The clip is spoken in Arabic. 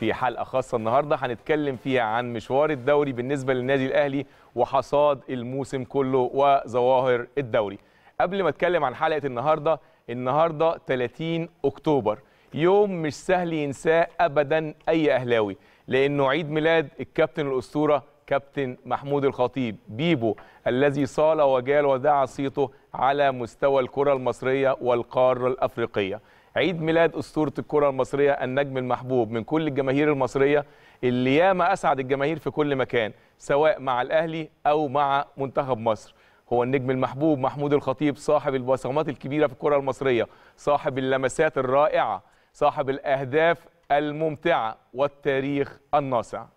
في حلقه خاصه النهارده هنتكلم فيها عن مشوار الدوري بالنسبه للنادي الاهلي وحصاد الموسم كله وظواهر الدوري قبل ما اتكلم عن حلقه النهارده النهارده 30 اكتوبر يوم مش سهل ينساه ابدا اي اهلاوي لانه عيد ميلاد الكابتن الاسطوره كابتن محمود الخطيب بيبو الذي صال وجال ودعا صيته على مستوى الكره المصريه والقاره الافريقيه عيد ميلاد اسطوره الكره المصريه النجم المحبوب من كل الجماهير المصريه اللي ياما اسعد الجماهير في كل مكان سواء مع الاهلي او مع منتخب مصر هو النجم المحبوب محمود الخطيب صاحب البصمات الكبيره في الكره المصريه صاحب اللمسات الرائعه صاحب الاهداف الممتعه والتاريخ الناصع